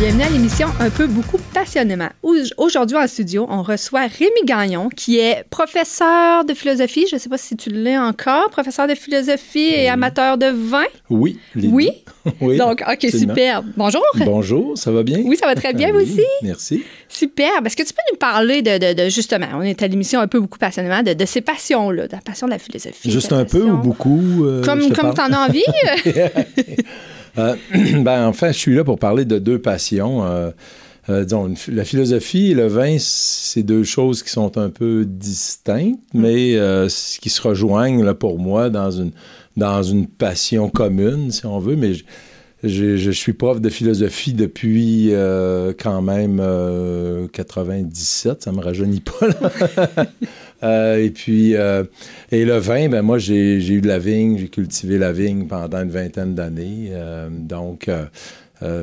Bienvenue à l'émission Un peu beaucoup passionnément. Aujourd'hui en studio, on reçoit Rémi Gagnon, qui est professeur de philosophie. Je ne sais pas si tu l'es encore, professeur de philosophie et amateur de vin. Oui. Oui. oui. Donc, ok, super. Bonjour. Bonjour, ça va bien? Oui, ça va très bien ah aussi. Merci. Superbe. Est-ce que tu peux nous parler de, justement, on est à l'émission Un peu beaucoup passionnément, de, ces passions-là, de la passion de la philosophie. Juste un peu ou beaucoup? Euh, comme comme tu en as envie? Euh, ben, en ben, je suis là pour parler de deux passions. Euh, euh, la philosophie et le vin, c'est deux choses qui sont un peu distinctes, mm. mais qui se rejoignent pour moi dans une, passion commune, si on veut. Mais je, suis prof de philosophie depuis quand même 97, ça ne me rajeunit pas. Là. Euh, et puis, euh, et le vin, ben moi, j'ai eu de la vigne, j'ai cultivé la vigne pendant une vingtaine d'années. Euh, donc,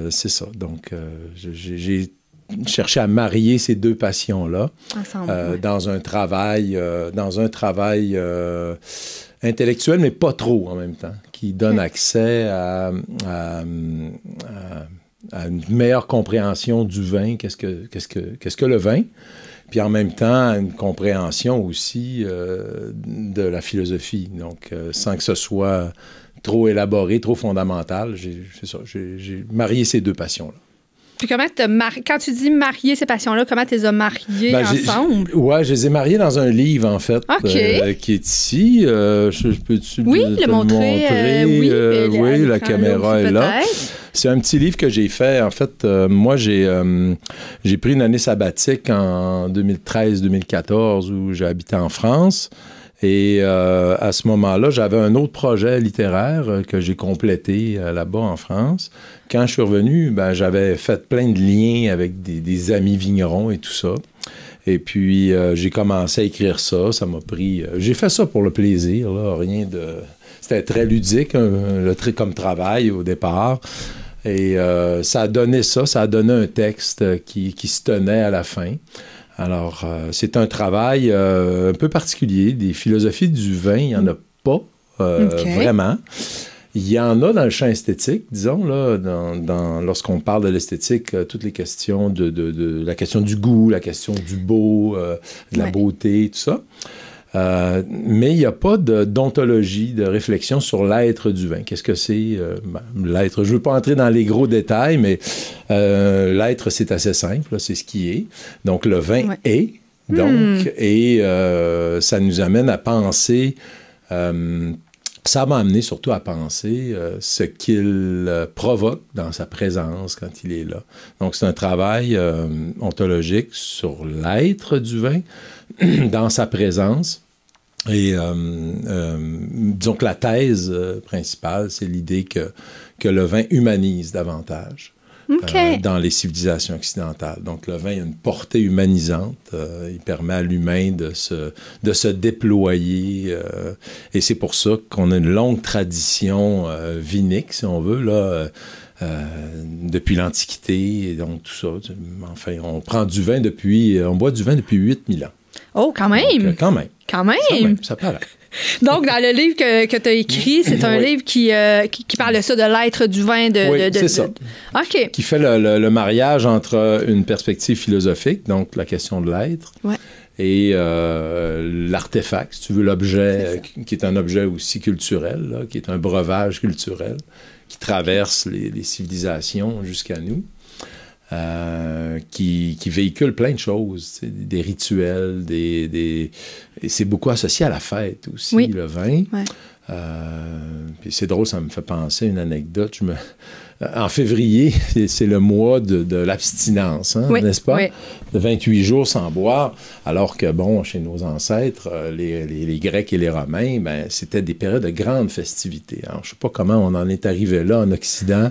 c'est ça. Donc, j'ai cherché à marier ces deux passions-là dans un travail, dans un travail intellectuel, mais pas trop en même temps, qui donne hmm. accès à, à, une meilleure compréhension du vin, qu'est-ce que, qu'est-ce que le vin, puis en même temps une compréhension aussi euh, de la philosophie. Donc, euh, sans que ce soit trop élaboré, trop fondamental, j'ai marié ces deux passions-là. Puis comment quand tu dis marier ces passions-là, comment tu les as mariées ben, ensemble? Oui, je les ai mariées dans un livre, en fait, euh, qui est ici. je, peux-tu le, montrer? oui la caméra est là. C'est un petit livre que j'ai fait. En fait, euh, moi, euh, j'ai pris une année sabbatique en 2013-2014 où j'habitais en France. Et euh, à ce moment-là, j'avais un autre projet littéraire que j'ai complété là-bas en France. Quand je suis revenu, ben, j'avais fait plein de liens avec des, amis vignerons et tout ça. Et puis, j'ai commencé à écrire ça. Ça m'a pris. j'ai fait ça pour le plaisir, rien de. C'était très ludique, le le, comme travail au départ. Et euh, ça a donné ça, ça a donné un texte euh, qui, se tenait à la fin. Alors, euh, c'est un travail un peu particulier. Des philosophies du vin, il n'y en a pas vraiment. Il y en a dans le champ esthétique, disons, lorsqu'on parle de l'esthétique, toutes les questions de, la question du goût, la question du beau, de la beauté, tout ça. Euh, mais il n'y a pas d'ontologie, de, réflexion sur l'être du vin. Qu'est-ce que c'est euh, ben, l'être? Je ne veux pas entrer dans les gros détails, mais euh, l'être, c'est assez simple, c'est ce qui est. Donc le vin est, donc, hmm. et ça nous amène à penser ça m'a amené surtout à penser ce qu'il provoque dans sa présence quand il est là. Donc, c'est un travail ontologique sur l'être du vin, dans sa présence, et euh, euh, donc la thèse euh, principale, c'est l'idée que, que le vin humanise davantage. dans les civilisations occidentales. Donc le vin a une portée humanisante, il permet à l'humain de se, de se déployer et c'est pour ça qu'on a une longue tradition vinique, si on veut, là. depuis l'Antiquité, et donc tout ça. Enfin, on prend du vin depuis, on boit du vin depuis 8000 ans. Oh, quand même! quand même. Quand même! Ça, ça Donc, dans le livre que, que tu as écrit, mm-hmm. c'est un livre euh, qui, qui, parle de ça, de l'être du vin. De, oui, c'est ça. OK. Qui fait le, le, mariage entre une perspective philosophique, donc la question de l'être, et euh, l'artefact, si tu veux, l'objet, euh, qui est un objet aussi culturel, qui est un breuvage culturel, qui traverse les, les civilisations jusqu'à nous. Euh, qui, véhicule plein de choses, des rituels, des, c'est beaucoup associé à la fête aussi, le vin. Euh, c'est drôle, ça me fait penser à une anecdote. Euh, en février, c'est le mois de, l'abstinence, hein, n'est-ce pas? De 28 jours sans boire, alors que, bon, chez nos ancêtres, les, Grecs et les Romains, ben, c'était des périodes de grandes festivités. Alors, je ne sais pas comment on en est arrivé là en Occident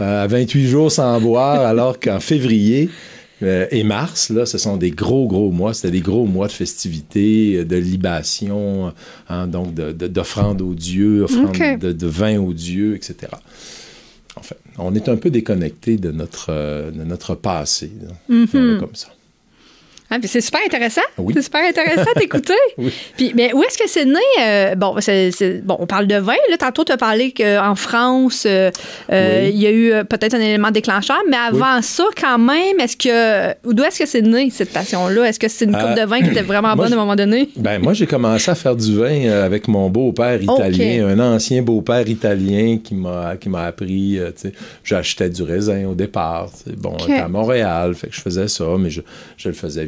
euh, à 28 jours sans boire, alors qu'en février, euh, et mars, là, ce sont des gros, gros mois. C'était des gros mois de festivités, euh, de libations, hein, donc d'offrandes aux dieux, offrandes de, vin aux dieux, etc. Enfin, on est un peu déconnecté de notre, notre passé, mm-hmm. comme ça. Ah, c'est super intéressant. C'est super intéressant d'écouter. Puis, mais où est-ce que euh, c'est né? bon, bon, on parle de vin. Là, tantôt, tu as parlé qu'en France, euh, euh, il y a eu peut-être un élément déclencheur, mais avant ça, quand même, est-ce que d'où est-ce que c'est né cette passion-là? Est-ce que c'est une coupe de vin qui était vraiment bonne à un moment donné? Ben, moi, j'ai commencé à faire du vin avec mon beau-père italien, un ancien beau-père italien qui m'a, qui m'a appris. J'achetais du raisin au départ. Bon, à Montréal, fait que je faisais ça, mais je, le faisais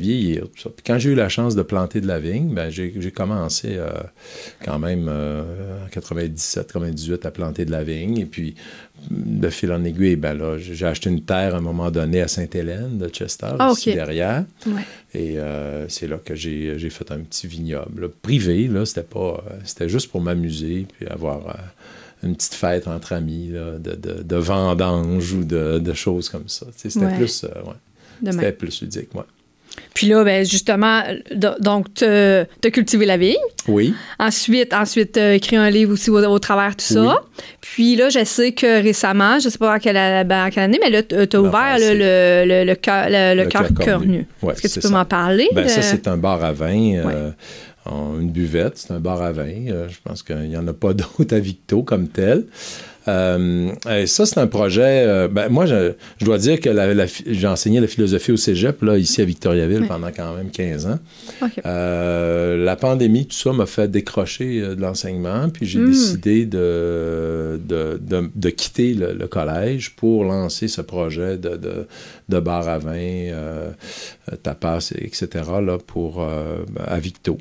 quand j'ai eu la chance de planter de la vigne, ben, j'ai commencé euh, quand même en 97, 98 à planter de la vigne. Et puis, de fil en aiguille, ben j'ai acheté une terre à un moment donné à Sainte-Hélène de Chester, ah, ici derrière. Et euh, c'est là que j'ai fait un petit vignoble privé. Là, c'était pas, euh, c'était juste pour m'amuser puis avoir une petite fête entre amis de, vendange ou de, choses comme ça. C'était plus, plus ludique, moi. Puis là, ben, justement, donc, te, cultiver la vie. Oui. Ensuite, ensuite écrire un livre aussi au, travers, tout ça. Puis là, je sais que récemment, je sais pas en quelle, année, mais là, tu as ben, ouvert ben, le, le, le, cœur, le, cornu. Est-ce que tu peux m'en parler? Ben, Ça, euh? c'est un bar à vin. Euh, une buvette, c'est un bar à vin. Euh, je pense qu'il n'y en a pas d'autres à Victo comme tel. Euh, ça, c'est un projet. Euh, ben, moi, je, dois dire que la, j'ai enseigné la philosophie au cégep, là, ici à Victoriaville, pendant quand même 15 ans. Euh, la pandémie, tout ça m'a fait décrocher de l'enseignement, puis j'ai hmm. décidé de, de, quitter le, collège pour lancer ce projet de, de, bar à vin, tapas, etc., là, pour, à Victo.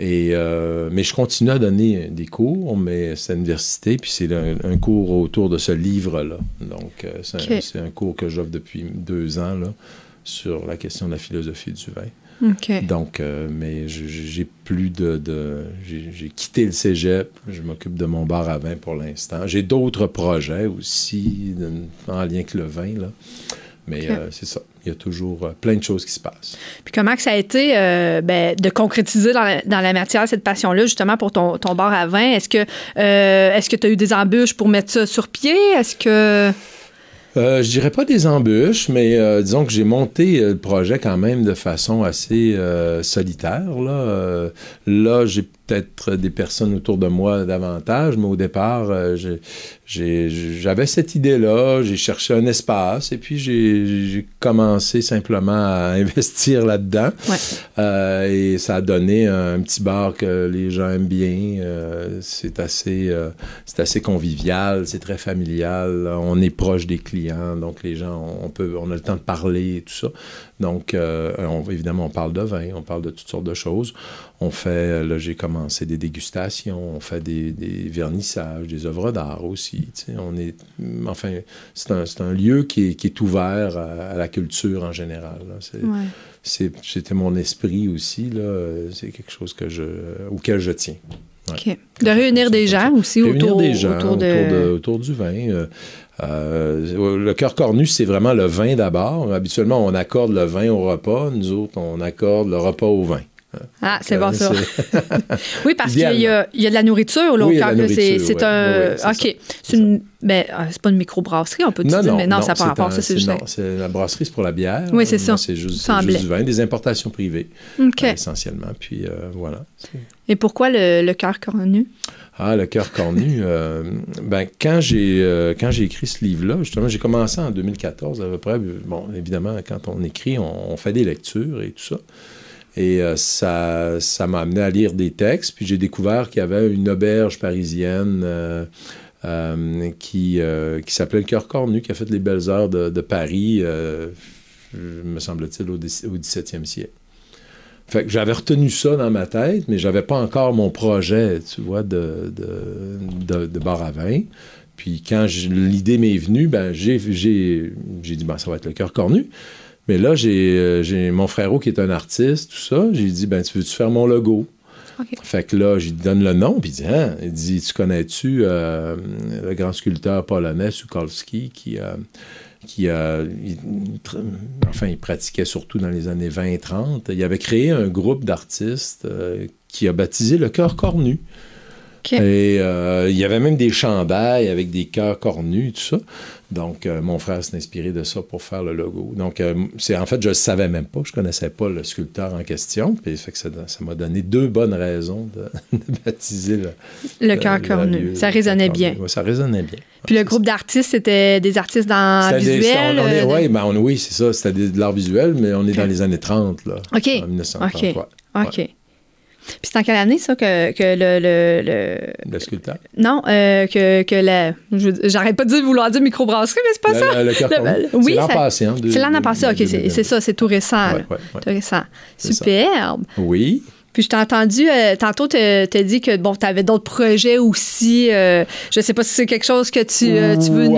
Euh, mais je continue à donner euh, des cours, mais c'est à l'université, puis c'est un, cours autour de ce livre-là. Donc, euh, c'est un, cours que j'offre depuis deux ans là, sur la question de la philosophie du vin. Donc, mais j'ai plus de. j'ai quitté le cégep, je m'occupe de mon bar à vin pour l'instant. J'ai d'autres projets aussi en lien avec le vin, là. Mais c'est ça il y a toujours euh, plein de choses qui se passent. Puis comment ça a été euh, ben, de concrétiser dans la, matière cette passion-là, justement pour ton, ton bar à vin? Est-ce que euh, tu as eu des embûches pour mettre ça sur pied? Est-ce que. je dirais pas des embûches, mais disons que j'ai monté le projet quand même de façon assez solitaire. Là, là j'ai être des personnes autour de moi davantage, mais au départ, euh, j'avais cette idée-là, j'ai cherché un espace et puis j'ai commencé simplement à investir là-dedans. Euh, et ça a donné un, petit bar que les gens aiment bien. Euh, c'est assez, assez convivial, c'est très familial, on est proche des clients, donc les gens, on, peut, on a le temps de parler et tout ça. Donc, on, évidemment, on parle de vin, on parle de toutes sortes de choses. On fait, là, j'ai commencé Hein, c'est des dégustations, on fait des, vernissages, des œuvres d'art aussi. On est, enfin, c'est un, un, lieu qui est, qui est ouvert à, la culture en général. C'était mon esprit aussi. C'est quelque chose que je, auquel je tiens. De réunir des gens aussi autour, des gens, autour, de... autour, du vin. Euh, euh, le cœur cornu, c'est vraiment le vin d'abord. Habituellement, on accorde le vin au repas. Nous autres, on accorde le repas au vin. Euh, ah, c'est bon euh, ça. oui, parce qu'il y, y, a de la nourriture là, oui, au cœur. C'est un. OK. Ben, ah, c'est pas une microbrasserie, on peut non, dire, non, non, ça n'a pas rapport. ça, c'est juste. Non, c'est la brasserie, c'est pour la bière. Oui, c'est ça. C'est juste, du vin, des importations privées, euh, essentiellement. Puis voilà. Et pourquoi le, le cœur cornu? Ah, le cœur cornu. Ben, quand j'ai quand j'ai écrit ce livre-là, justement, j'ai commencé en 2014 à peu près. Bon, évidemment, quand on écrit, on fait des lectures et tout ça. Et euh, ça, m'a amené à lire des textes. Puis j'ai découvert qu'il y avait une auberge parisienne euh, euh, qui, qui s'appelait Le Cœur Cornu, qui a fait les belles heures de, Paris, me semble-t-il, au, XVIIe 17e siècle. Fait que j'avais retenu ça dans ma tête, mais j'avais pas encore mon projet, tu vois, de, de, bar à vin. Puis quand l'idée m'est venue, ben j'ai, j'ai dit, ben, ça va être le cœur cornu. Mais là, euh, j'ai mon frérot qui est un artiste, tout ça. J'ai dit, ben, tu veux-tu faire mon logo? Fait que là, je lui donne le nom, puis il dit, hein? il dit, tu connais-tu euh, le grand sculpteur polonais Sukolski qui, a, euh, enfin, il pratiquait surtout dans les années 20 30. Il avait créé un groupe d'artistes qui a baptisé le cœur cornu. Et euh, il y avait même des chandails avec des cœurs cornus, tout ça. Donc, euh, mon frère s'est inspiré de ça pour faire le logo. Donc, euh, c'est en fait, je ne savais même pas, je ne connaissais pas le sculpteur en question. Puis, ça, m'a donné deux bonnes raisons de, baptiser le, le cœur cornu. Ça résonnait bien. ça résonnait bien. Puis, le groupe d'artistes, c'était des artistes dans visuel? ouais, ben, oui, c'est ça. C'était de l'art visuel, mais on est dans les années 30, là, OK. En 1930, OK. OK. Puis c'est en quelle année, ça, que, que le, le, sculpteur? Non, euh, que, que la. J'arrête pas de dire, vouloir dire microbrasserie, mais c'est pas ça. Le, le oui, c'est l'an passé. Hein, c'est l'an passé, OK. C'est ça, c'est tout récent. Oui, ouais, Tout récent. Superbe. Oui. Puis je t'ai entendu, euh, tantôt, tu as dit que bon, tu avais d'autres projets aussi. Euh, je sais pas si c'est quelque chose que tu, euh, veux nous,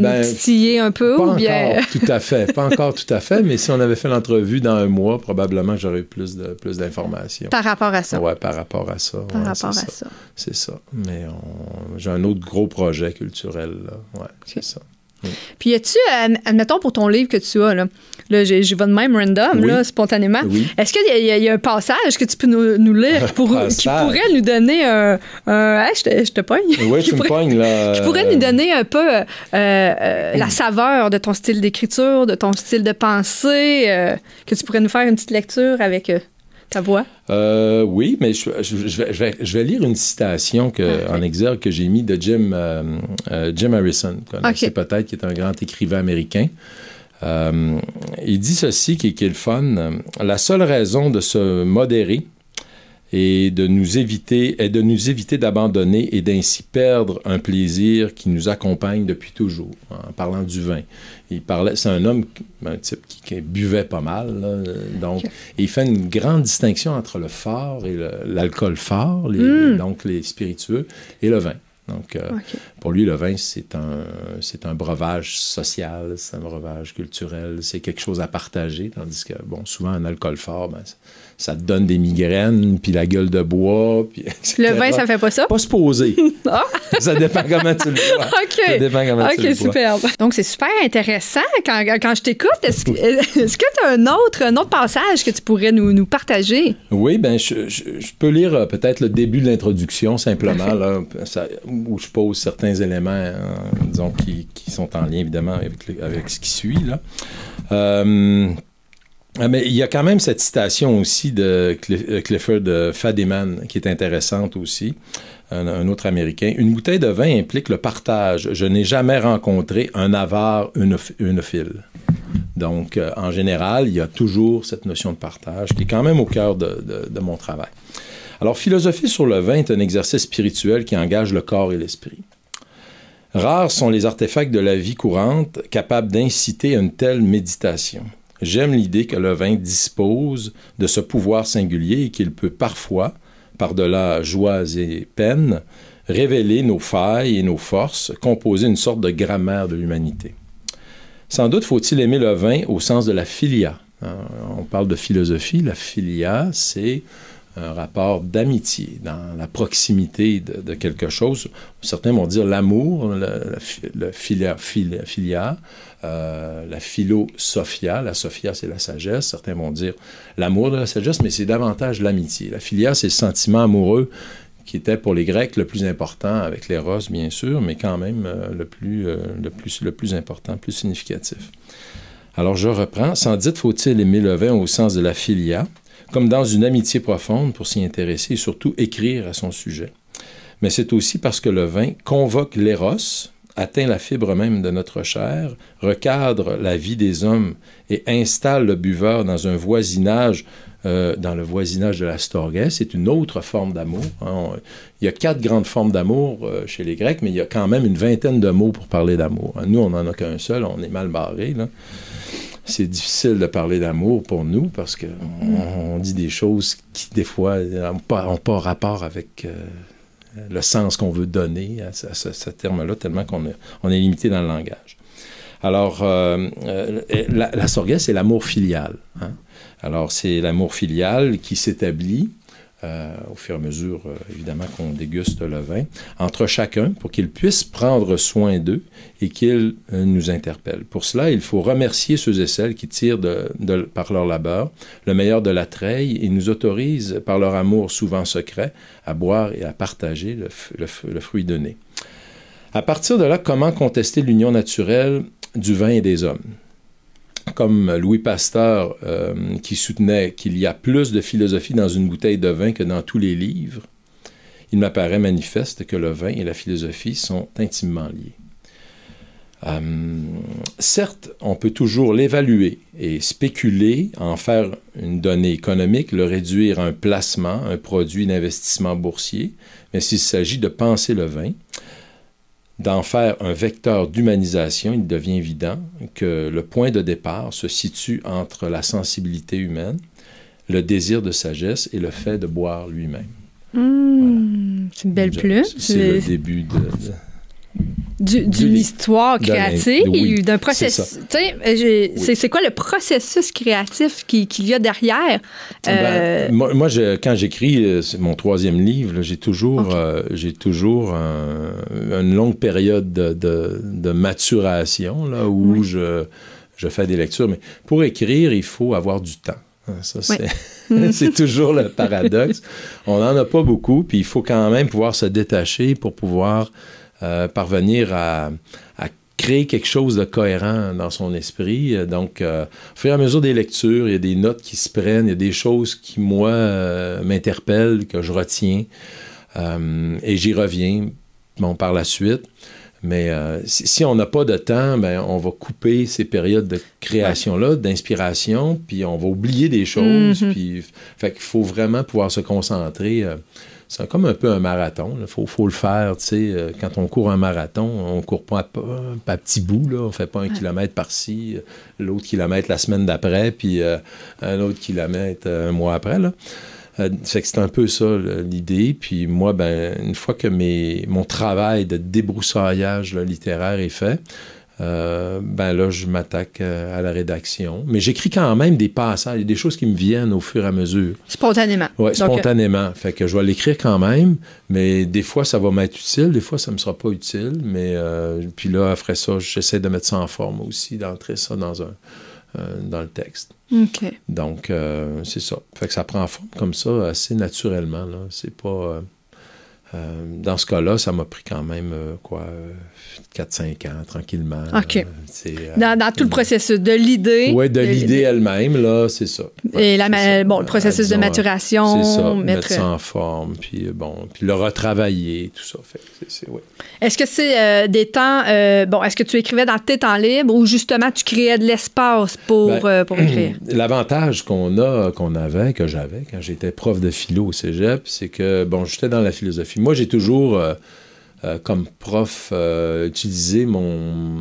ben, un peu. ou bien... tout à fait. Pas encore tout à fait, mais si on avait fait l'entrevue dans un mois, probablement j'aurais plus, de, plus d'informations. Par rapport à ça. Oui, par rapport à ça. Par rapport à ça. C'est ça. Mais j'ai un autre gros projet culturel. Là. c'est ça. Puis, as-tu, euh, admettons, pour ton livre que tu as, là, là j'y vais de même random, là, spontanément. Est-ce qu'il y, a un passage que tu peux nous, lire pour, qui pourrait nous donner un. je, te, je, te, pogne. tu Qui pourrait nous euh, donner un peu euh, la saveur de ton style d'écriture, de ton style de pensée, que tu pourrais nous faire une petite lecture avec ta voix? Euh, oui, mais je, vais, lire une citation que, ah, en exergue que j'ai mis de Jim, euh, euh, Jim Harrison, qui peut-être, qui est un grand écrivain américain. il dit ceci qui, qui est le fun. La seule raison de se modérer, et de nous éviter et de nous éviter d'abandonner et d'ainsi perdre un plaisir qui nous accompagne depuis toujours. En parlant du vin, il parlait, c'est un homme, un type qui, buvait pas mal, donc il fait une grande distinction entre le fort et l'alcool fort, mm. donc les spiritueux et le vin. Donc, euh, pour lui, le vin, c'est un, un breuvage social, c'est un breuvage culturel, c'est quelque chose à partager, tandis que, bon, souvent, un alcool fort, ben, ça te donne des migraines, puis la gueule de bois. Puis, le vin, ça fait pas ça? Pas se poser. Ah! ça dépend comment tu le vois. OK. Ça dépend comment tu le superbe. Donc, c'est super intéressant quand, je t'écoute. Est-ce que tu as un autre, autre passage que tu pourrais nous, nous partager? Oui, ben je, peux lire euh, peut-être le début de l'introduction simplement, là, où je pose certains éléments, hein, disons, qui, sont en lien évidemment avec, avec ce qui suit. Là. Euh, ah, mais il y a quand même cette citation aussi de euh, Clifford euh, Fadiman qui est intéressante aussi, un, autre Américain. Une bouteille de vin implique le partage. Je n'ai jamais rencontré un avare unophile. Donc, euh, en général, il y a toujours cette notion de partage qui est quand même au cœur de, de, mon travail. Alors, Philosophie sur le vin est un exercice spirituel qui engage le corps et l'esprit. Rares sont les artefacts de la vie courante capables d'inciter une telle méditation. J'aime l'idée que le vin dispose de ce pouvoir singulier et qu'il peut parfois, par-delà joies et peines, révéler nos failles et nos forces, composer une sorte de grammaire de l'humanité. Sans doute faut-il aimer le vin au sens de la filia. Euh, on parle de philosophie, la filia, c'est un rapport d'amitié, dans la proximité de, quelque chose. Certains vont dire l'amour, le, filia, euh, la philosophia. La sophia, c'est la sagesse. Certains vont dire l'amour de la sagesse, mais c'est davantage l'amitié. La philia, c'est le sentiment amoureux qui était pour les Grecs le plus important, avec l'éros bien sûr, mais quand même euh, le, plus, euh, le, plus, le plus important, le plus significatif. Alors je reprends, sans doute faut-il aimer le vin au sens de la filia, comme dans une amitié profonde pour s'y intéresser et surtout écrire à son sujet. Mais c'est aussi parce que le vin convoque l'éros, atteint la fibre même de notre chair, recadre la vie des hommes et installe le buveur dans un voisinage, euh, dans le voisinage de la storgue. C'est une autre forme d'amour. Hein. Il y a quatre grandes formes d'amour euh, chez les Grecs, mais il y a quand même une vingtaine de mots pour parler d'amour. Hein. Nous, on n'en a qu'un seul, on est mal barré. C'est difficile de parler d'amour pour nous parce qu'on on dit des choses qui, des fois, n'ont pas, rapport avec... Euh, le sens qu'on veut donner à, ce, terme-là, tellement qu'on est, limité dans le langage. Alors, euh, euh, la, la, c'est l'amour filial. Hein. Alors, c'est l'amour filial qui s'établit euh, au fur et à mesure, euh, évidemment, qu'on déguste le vin, entre chacun pour qu'ils puissent prendre soin d'eux et qu'ils euh, nous interpellent. Pour cela, il faut remercier ceux et celles qui tirent par leur labeur le meilleur de la treille et nous autorisent, par leur amour souvent secret, à boire et à partager le fruit donné. À partir de là, comment contester l'union naturelle du vin et des hommes comme Louis Pasteur, euh, qui soutenait qu'il y a plus de philosophie dans une bouteille de vin que dans tous les livres, il m'apparaît manifeste que le vin et la philosophie sont intimement liés. Euh, certes, on peut toujours l'évaluer et spéculer, en faire une donnée économique, le réduire à un placement, un produit d'investissement boursier, mais s'il s'agit de penser le vin, d'en faire un vecteur d'humanisation, il devient évident que le point de départ se situe entre la sensibilité humaine, le désir de sagesse et le fait de boire lui-même. Mmh, c'est une belle plume. C'est le début de d'une histoire créative, oui, d'un processus. Euh, c'est quoi le processus créatif qu'il qui y a derrière? Ah ben, euh, moi, quand j'écris, euh, mon troisième livre, j'ai toujours, toujours une longue période de, maturation là, où je, je fais des lectures. Mais pour écrire, il faut avoir du temps. Hein, ça, c'est toujours le paradoxe. On n'en a pas beaucoup, puis il faut quand même pouvoir se détacher pour pouvoir euh, parvenir à, créer quelque chose de cohérent dans son esprit. Euh, donc, euh, au fur et à mesure des lectures, il y a des notes qui se prennent, il y a des choses qui, moi, m'interpellent, que je retiens, et j'y reviens par la suite. Mais si, on n'a pas de temps, ben, on va couper ces périodes de création-là, d'inspiration, puis on va oublier des choses. Mm-hmm. puis, fait qu'il faut vraiment pouvoir se concentrer c'est comme un peu un marathon. Il faut, le faire. sais. Euh, quand on court un marathon, on ne court pas à, pas petit euh, petits On ne fait pas un kilomètre par-ci, euh, l'autre kilomètre la semaine d'après, puis un autre kilomètre un mois après. Là. que c'est un peu ça l'idée. Puis moi, ben, une fois que mes, mon travail de débroussaillage littéraire est fait, euh, ben là, je m'attaque euh, à la rédaction. Mais j'écris quand même des passages, des choses qui me viennent au fur et à mesure. Spontanément. Oui, spontanément. Fait que je vais l'écrire quand même, mais des fois, ça va m'être utile, des fois, ça ne me sera pas utile. Mais euh, puis là, après ça, j'essaie de mettre ça en forme aussi, d'entrer ça dans, un, dans le texte. OK. Donc, c'est ça. Fait que ça prend forme comme ça assez naturellement. C'est pas. Euh, dans ce cas-là, ça m'a pris quand même, euh, quoi, 4-5 euh, ans, tranquillement. OK. dans, tout le processus, de l'idée. Oui, de, l'idée elle-même, là, c'est ça. et la, le processus de maturation. mettre... ça en forme, puis bon, puis le retravailler, tout ça. Fait, est, ce que c'est des temps, bon, est-ce que tu écrivais dans tes temps libres ou justement tu créais de l'espace pour, ben, pour écrire? L'avantage qu'on a, qu'on avait, que j'avais quand j'étais prof de philo au cégep, c'est que, bon, j'étais dans la philosophie puis moi, j'ai toujours, euh, euh, comme prof, euh, utilisé mon,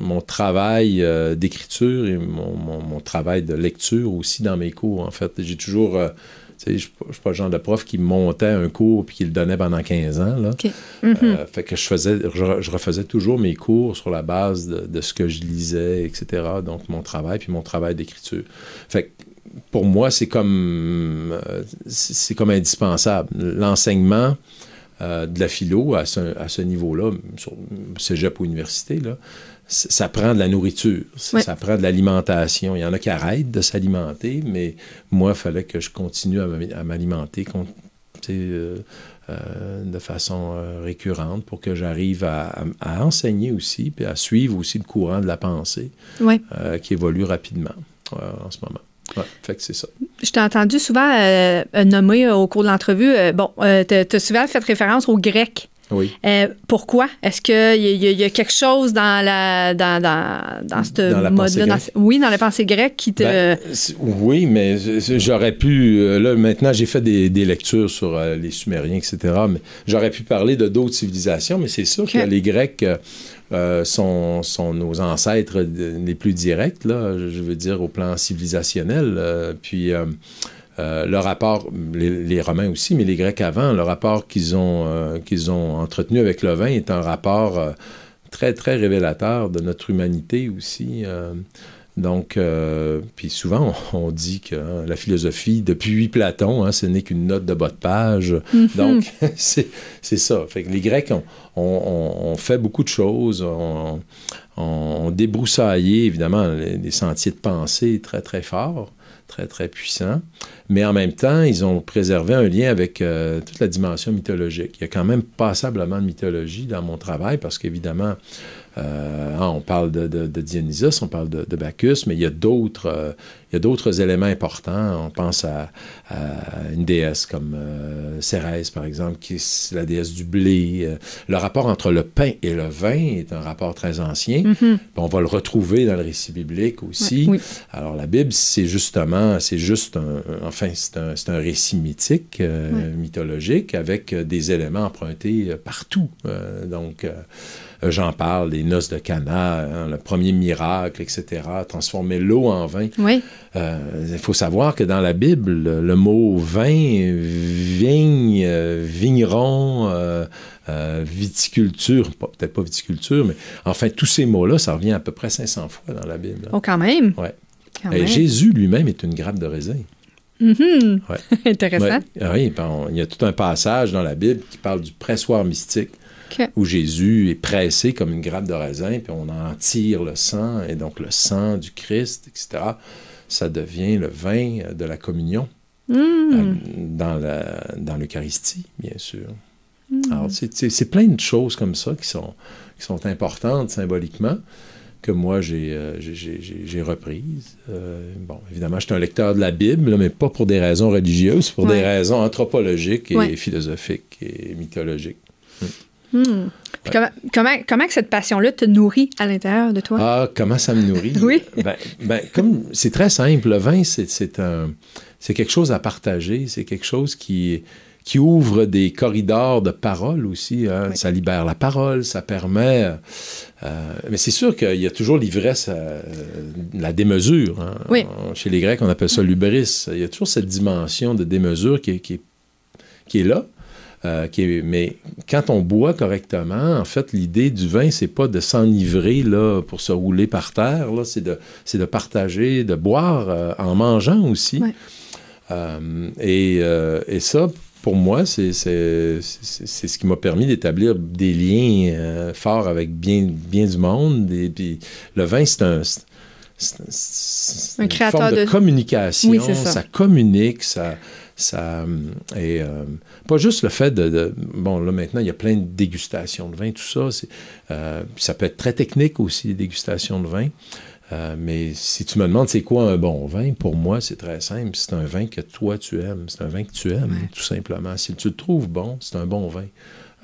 mon travail d'écriture et mon, travail de lecture aussi dans mes cours. En fait, j'ai toujours. je ne suis pas le genre de prof qui montait un cours puis qui le donnait pendant 15 ans. Là. Mm-hmm. fait que je, faisais, je, refaisais toujours mes cours sur la base de, ce que je lisais, etc. Donc, mon travail, puis mon travail d'écriture. Fait pour moi, c'est comme, c'est comme indispensable. L'enseignement, euh, de la philo à ce, niveau-là, cégep ou université, là, ça prend de la nourriture, ça, prend de l'alimentation. Il y en a qui arrêtent de s'alimenter, mais moi, il fallait que je continue à m'alimenter euh, euh, de façon récurrente pour que j'arrive à, enseigner aussi, puis à suivre aussi le courant de la pensée qui évolue rapidement en ce moment. Je t'ai entendu souvent euh, euh, nommer euh, au cours de l'entrevue, bon, tu as souvent fait référence aux Grecs. Oui. pourquoi? Est-ce qu'il y, a quelque chose dans la dans, ce mode-là? oui, dans la pensée grecque qui te. Ben, oui, mais j'aurais pu. Là, maintenant, j'ai fait des, lectures sur les Sumériens, etc. Mais j'aurais pu parler de d'autres civilisations, mais c'est sûr que les Grecs euh, sont, sont, nos ancêtres les plus directs, là, je veux dire, au plan civilisationnel. Euh, puis. Euh, le rapport, les, les, Romains aussi, mais les Grecs avant, le rapport qu'ils ont, qu'ils ont entretenu avec le vin est un rapport très, très révélateur de notre humanité aussi. Donc, euh, puis souvent, on, dit que hein, la philosophie, depuis Platon, hein, ce n'est qu'une note de bas de page. Mhm. Donc, c'est ça. Fait les Grecs ont fait beaucoup de choses, on, débroussaillé, évidemment, les, sentiers de pensée très, très forts, très, très puissants. Mais en même temps, ils ont préservé un lien avec euh, toute la dimension mythologique. Il y a quand même passablement de mythologie dans mon travail parce qu'évidemment, euh, hein, on parle de, de, de, Dionysos, on parle de, de Bacchus, mais il y a d'autres euh, il y a d'autres éléments importants. On pense à, une déesse comme euh, Cérès, par exemple, qui est la déesse du blé. Euh, le rapport entre le pain et le vin est un rapport très ancien. Mhm. On va le retrouver dans le récit biblique aussi. Alors, la Bible, c'est justement, c'est juste enfin, c'est un, récit mythique, euh, mythologique, avec des éléments empruntés partout. donc, j'en parle, les noces de Cana, hein, le premier miracle, etc., transformer l'eau en vin. Oui. Euh, il faut savoir que dans la Bible, le mot vin, vigne, euh, vigneron, euh, viticulture, peut-être pas viticulture, mais enfin, tous ces mots-là, ça revient à peu près 500 fois dans la Bible. Hein. Oh, quand même! Ouais. Et Jésus lui-même est une grappe de raisin. Mm-hmm. Intéressant. Ah oui, ben, il y a tout un passage dans la Bible qui parle du pressoir mystique. où Jésus est pressé comme une grappe de raisin, puis on en tire le sang, et donc le sang du Christ, etc ça devient le vin de la communion mmh. euh, dans, la, dans l'Eucharistie, bien sûr. Mmh. Alors, c'est, plein de choses comme ça qui sont, qui sont importantes symboliquement que moi, j'ai, euh, j'ai, reprises. Euh, bon, évidemment, je suis un lecteur de la Bible, mais pas pour des raisons religieuses, pour des raisons anthropologiques et philosophiques et mythologiques comment, comment, cette passion-là te nourrit à l'intérieur de toi? Ah, comment ça me nourrit? oui. Ben, ben, comme c'est très simple, le vin, c'est un c'est quelque chose à partager, c'est quelque chose qui, qui ouvre des corridors de parole aussi. Hein. Ça libère la parole, ça permet. Euh, mais c'est sûr qu'il y a toujours l'ivresse, euh, la démesure. Hein. Chez les Grecs, on appelle ça l'ubris. Il y a toujours cette dimension de démesure qui, qui est là. Euh, mais quand on boit correctement, en fait, l'idée du vin, c'est pas de s'enivrer là, pour se rouler par terre, là, c'est, de, c'est de partager, de boire euh, en mangeant aussi. Euh, et, ça, pour moi, c'est, c'est, c'est ce qui m'a permis d'établir des liens forts avec bien, bien du monde. Et puis le vin, c'est un... C'est, un une créateur de, communication, ça communique, ça, ça, euh, et euh, pas juste le fait de, Bon, là maintenant, il y a plein de dégustations de vin, tout ça. Euh, ça peut être très technique aussi, les dégustations de vin. mais si tu me demandes c'est quoi un bon vin, pour moi, c'est très simple. C'est un vin que toi, tu aimes. C'est un vin que tu aimes, tout simplement. Si tu le trouves bon, c'est un bon vin.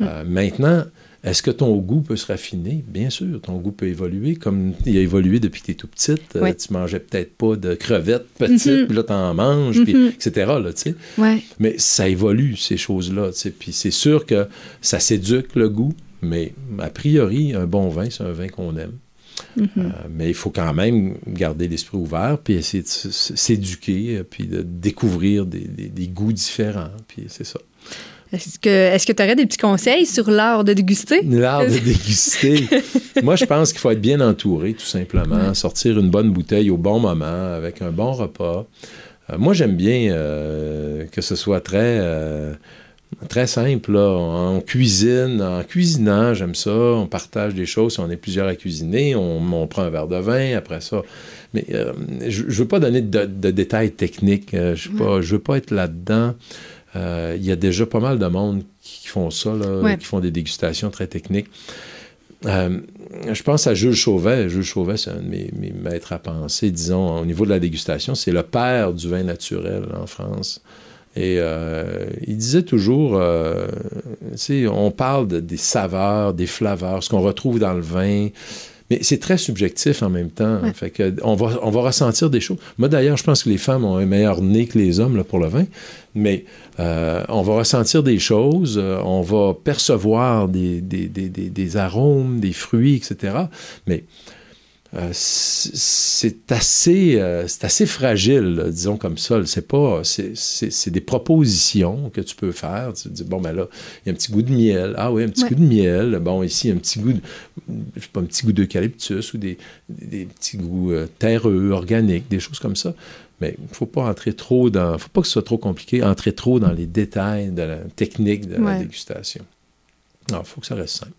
Mm. maintenant, est-ce que ton goût peut se raffiner? Bien sûr, ton goût peut évoluer, comme il a évolué depuis que tu es tout petite. Euh, tu mangeais peut-être pas de crevettes petites, mhm. puis là, mhm. tu en manges, etc. Là, ouais. Mais ça évolue, ces choses-là. Puis c'est sûr que ça s'éduque le goût, mais a priori, un bon vin, c'est un vin qu'on aime. Mhm. Euh, mais il faut quand même garder l'esprit ouvert, puis essayer de s'éduquer, euh, puis de découvrir des, des goûts différents, puis c'est ça. Est-ce que tu aurais des petits conseils sur l'art de déguster? L'art de déguster. Moi, je pense qu'il faut être bien entouré, tout simplement. Sortir une bonne bouteille au bon moment, avec un bon repas. Euh, moi, j'aime bien euh, que ce soit très. Euh, très simple, on cuisine, en cuisinant, j'aime ça, on partage des choses, si on est plusieurs à cuisiner, on, prend un verre de vin, après ça. Mais je ne veux pas donner de, détails techniques, je ne veux pas être là-dedans. Euh, il y a déjà pas mal de monde qui font ça, qui font des dégustations très techniques. Euh, je pense à Jules Chauvet. Jules Chauvet, c'est un de mes, maîtres à penser, disons, au niveau de la dégustation. C'est le père du vin naturel en France. Et euh, il disait toujours, on parle des saveurs, des flaveurs, ce qu'on retrouve dans le vin. Mais c'est très subjectif en même temps. on, va, on va ressentir des choses. Moi, d'ailleurs, je pense que les femmes ont un meilleur nez que les hommes là, pour le vin. Mais euh, on va ressentir des choses, euh, on va percevoir des, des, des, arômes, des fruits, etc. Mais euh, c'est assez, euh, c'est assez fragile, disons comme ça. C'est pas, c'est des propositions que tu peux faire. Tu dis bon ben là, il y a un petit goût de miel. Ah oui, un petit goût de miel. Bon ici un petit goût, de, pas un petit goût d'eucalyptus ou des, des, petits goûts euh, terreux, organiques, des choses comme ça. Mais il faut pas entrer trop dans, faut pas que ce soit trop compliqué, entrer trop dans les détails de la technique de la dégustation. il faut que ça reste simple.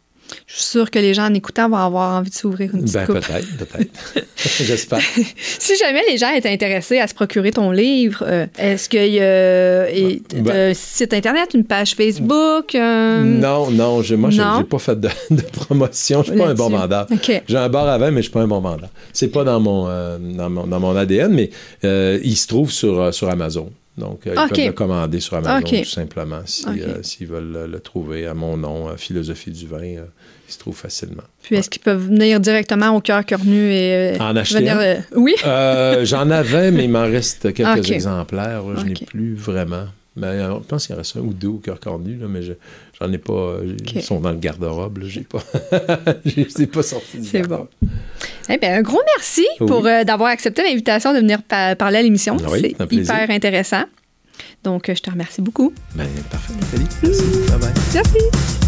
Je suis sûre que les gens en écoutant vont avoir envie de s'ouvrir une petite ben, Peut-être, peut-être. J'espère. si jamais les gens étaient intéressés à se procurer ton livre, euh, est-ce qu'il y a euh, ben. Internet, une page Facebook? Non, non. moi, je n'ai pas fait de, promotion. Je ne suis pas un bon vendeur. J'ai un bar avant, mais je ne suis pas un bon vendeur. C'est pas dans mon, euh, dans mon, ADN, mais il se trouve sur Amazon. Donc, euh, ils peuvent le commander sur Amazon tout simplement euh, s'ils veulent le, trouver à mon nom, euh, Philosophie du vin. ils il se trouve facilement. Puis, est-ce qu'ils peuvent venir directement au cœur cornu et venir, Oui. J'en avais, mais il m'en reste quelques exemplaires. je n'ai plus vraiment. Mais, je pense qu'il en reste un ou deux au cœur cornu, mais je, J'en ai pas. Euh, ils sont dans le garde-robe. Je pas. Je les pas sorti C'est bon. Eh un gros merci pour euh, d'avoir accepté l'invitation de venir parler à l'émission. Ah c'est hyper intéressant. Donc, euh, je te remercie beaucoup. Ben, parfait, Nathalie. Merci. Mmh. Bye bye. Merci.